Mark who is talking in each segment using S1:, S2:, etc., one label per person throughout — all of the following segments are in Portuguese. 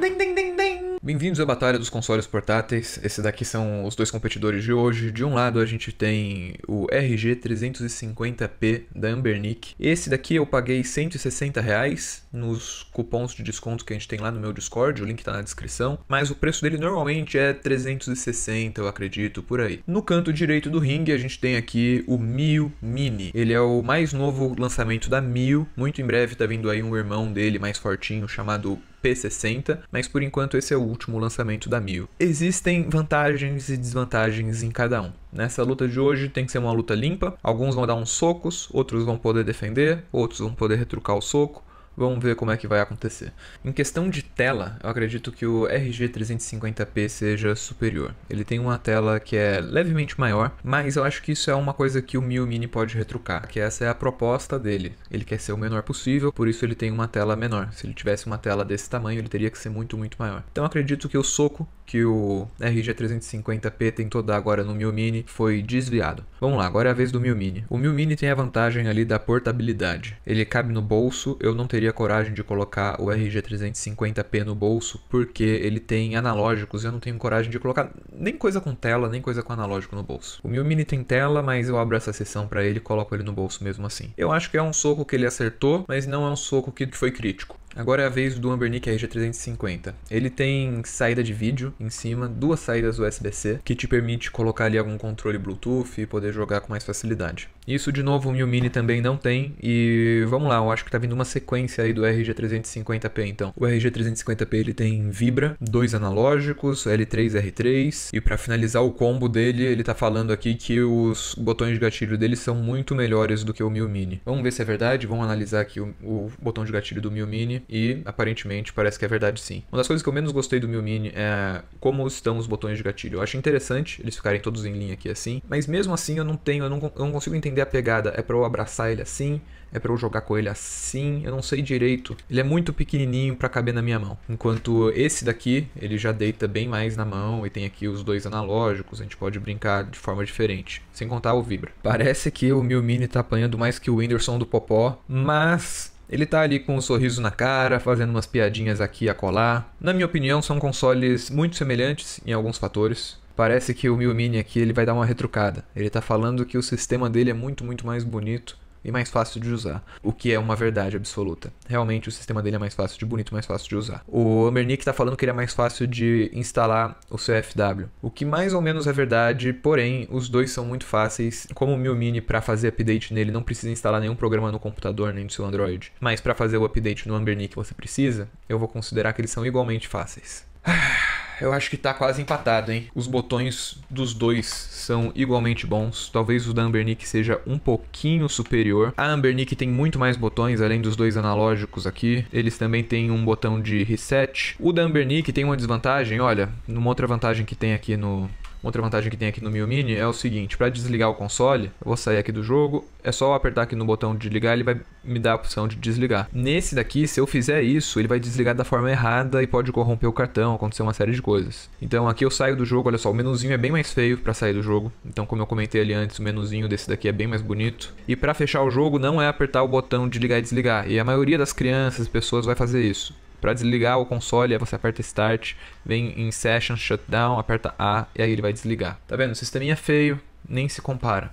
S1: Ding, ding, ding, ding. Bem-vindos à Batalha dos Consoles Portáteis. Esses daqui são os dois competidores de hoje. De um lado a gente tem o RG350P da Ambernic. Esse daqui eu paguei 160 reais nos cupons de desconto que a gente tem lá no meu Discord, o link tá na descrição. Mas o preço dele normalmente é 360, eu acredito, por aí. No canto direito do ringue a gente tem aqui o Mio Mini. Ele é o mais novo lançamento da Mio. Muito em breve tá vindo aí um irmão dele mais fortinho chamado P60 mas por enquanto esse é o último lançamento da Mio. Existem vantagens e desvantagens em cada um. Nessa luta de hoje tem que ser uma luta limpa, alguns vão dar uns socos, outros vão poder defender, outros vão poder retrucar o soco, Vamos ver como é que vai acontecer. Em questão de tela, eu acredito que o RG 350p seja superior. Ele tem uma tela que é levemente maior, mas eu acho que isso é uma coisa que o Mio Mini pode retrucar, que essa é a proposta dele. Ele quer ser o menor possível, por isso ele tem uma tela menor. Se ele tivesse uma tela desse tamanho, ele teria que ser muito, muito maior. Então acredito que o soco que o RG 350p tentou dar agora no Mio Mini foi desviado. Vamos lá, agora é a vez do Mio Mini. O Mio Mini tem a vantagem ali da portabilidade. Ele cabe no bolso, eu não teria teria coragem de colocar o RG350P no bolso porque ele tem analógicos e eu não tenho coragem de colocar nem coisa com tela, nem coisa com analógico no bolso. O meu Mini tem tela, mas eu abro essa seção para ele e coloco ele no bolso mesmo assim. Eu acho que é um soco que ele acertou, mas não é um soco que foi crítico. Agora é a vez do Ambernic RG350. Ele tem saída de vídeo em cima, duas saídas USB-C, que te permite colocar ali algum controle Bluetooth e poder jogar com mais facilidade. Isso, de novo, o Miu Mini também não tem, e vamos lá, eu acho que tá vindo uma sequência aí do RG350P, então. O RG350P, ele tem Vibra, dois analógicos, L3, R3, e para finalizar o combo dele, ele tá falando aqui que os botões de gatilho dele são muito melhores do que o Miu Mini. Vamos ver se é verdade, vamos analisar aqui o, o botão de gatilho do Miu Mini e aparentemente parece que é verdade sim. Uma das coisas que eu menos gostei do Mil Mini é como estão os botões de gatilho. Eu acho interessante eles ficarem todos em linha aqui assim, mas mesmo assim eu não tenho, eu não, eu não consigo entender a pegada. É para eu abraçar ele assim, é para eu jogar com ele assim, eu não sei direito. Ele é muito pequenininho para caber na minha mão. Enquanto esse daqui, ele já deita bem mais na mão e tem aqui os dois analógicos, a gente pode brincar de forma diferente, sem contar o vibra. Parece que o Mil Mini tá apanhando mais que o Whindersson do Popó, mas ele tá ali com um sorriso na cara, fazendo umas piadinhas aqui e acolá. Na minha opinião, são consoles muito semelhantes em alguns fatores. Parece que o Mil Mini aqui ele vai dar uma retrucada. Ele tá falando que o sistema dele é muito, muito mais bonito e mais fácil de usar, o que é uma verdade absoluta. Realmente o sistema dele é mais fácil de bonito, mais fácil de usar. O Ambernick está falando que ele é mais fácil de instalar o seu FW, o que mais ou menos é verdade, porém os dois são muito fáceis. Como o Mil Mini para fazer update nele não precisa instalar nenhum programa no computador nem no seu Android, mas para fazer o update no Ambernick você precisa. Eu vou considerar que eles são igualmente fáceis. eu acho que tá quase empatado, hein? Os botões dos dois são igualmente bons. Talvez o da Ambernick seja um pouquinho superior. A Ambernick tem muito mais botões, além dos dois analógicos aqui. Eles também têm um botão de reset. O da Ambernick tem uma desvantagem, olha, numa outra vantagem que tem aqui no, Outra vantagem que tem aqui no Mio Mini é o seguinte, para desligar o console, eu vou sair aqui do jogo, é só apertar aqui no botão de ligar, ele vai me dar a opção de desligar. Nesse daqui, se eu fizer isso, ele vai desligar da forma errada e pode corromper o cartão, acontecer uma série de coisas. Então aqui eu saio do jogo, olha só, o menuzinho é bem mais feio para sair do jogo. Então como eu comentei ali antes, o menuzinho desse daqui é bem mais bonito. E para fechar o jogo, não é apertar o botão de ligar e desligar. E a maioria das crianças e pessoas vai fazer isso. Para desligar o console, você aperta Start, vem em Session Shutdown, aperta A e aí ele vai desligar. Tá vendo? O sisteminha é feio, nem se compara.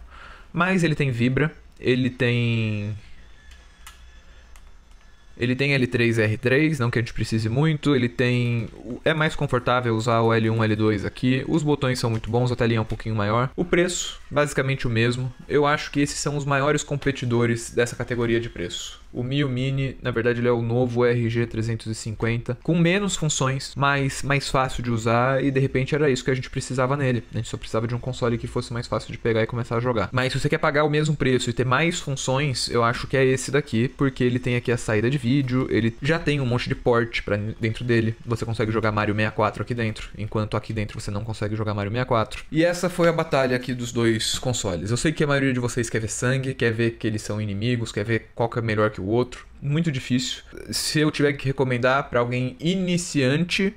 S1: Mas ele tem Vibra, ele tem ele tem L3R3, não que a gente precise muito. Ele tem. É mais confortável usar o L1, L2 aqui. Os botões são muito bons, a telinha é um pouquinho maior. O preço basicamente o mesmo. Eu acho que esses são os maiores competidores dessa categoria de preço. O Mio Mini, na verdade, ele é o novo RG350, com menos funções, mas mais fácil de usar, e de repente era isso que a gente precisava nele. A gente só precisava de um console que fosse mais fácil de pegar e começar a jogar. Mas se você quer pagar o mesmo preço e ter mais funções, eu acho que é esse daqui, porque ele tem aqui a saída de vídeo, ele já tem um monte de port para dentro dele. Você consegue jogar Mario 64 aqui dentro, enquanto aqui dentro você não consegue jogar Mario 64. E essa foi a batalha aqui dos dois dos consoles. Eu sei que a maioria de vocês quer ver sangue, quer ver que eles são inimigos, quer ver qual que é melhor que o outro. Muito difícil. Se eu tiver que recomendar para alguém iniciante,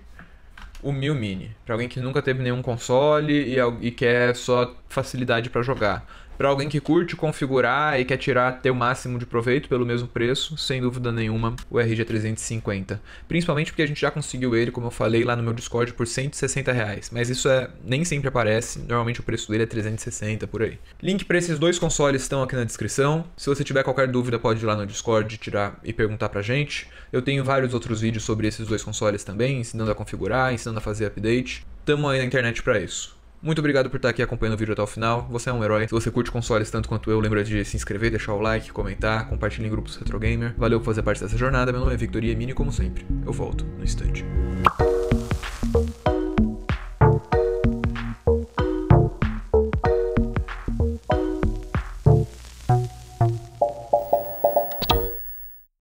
S1: o Mil Mini. Para alguém que nunca teve nenhum console e, e quer só facilidade para jogar para alguém que curte configurar e quer tirar ter o máximo de proveito pelo mesmo preço, sem dúvida nenhuma, o RG350. Principalmente porque a gente já conseguiu ele, como eu falei lá no meu Discord, por 160 reais. Mas isso é nem sempre aparece, normalmente o preço dele é 360 por aí. Link para esses dois consoles estão aqui na descrição. Se você tiver qualquer dúvida, pode ir lá no Discord tirar e perguntar pra gente. Eu tenho vários outros vídeos sobre esses dois consoles também, ensinando a configurar, ensinando a fazer update. Tamo aí na internet para isso. Muito obrigado por estar aqui acompanhando o vídeo até o final. Você é um herói. Se você curte consoles tanto quanto eu, lembra de se inscrever, deixar o like, comentar, compartilhar em grupos retrogamer. Valeu por fazer parte dessa jornada. Meu nome é Victoria Mini, como sempre. Eu volto no instante.